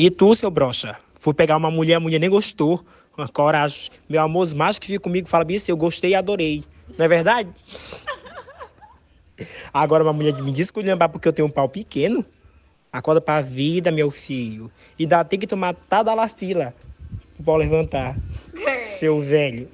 E tu, seu brocha, fui pegar uma mulher, a mulher nem gostou. Uma coragem. Meu amor, mais que fica comigo fala isso, assim, eu gostei e adorei. Não é verdade? Agora uma mulher me diz que limpar porque eu tenho um pau pequeno. Acorda pra vida, meu filho. E dá tem que tomar tada tá, lá fila pro pau levantar. Seu velho.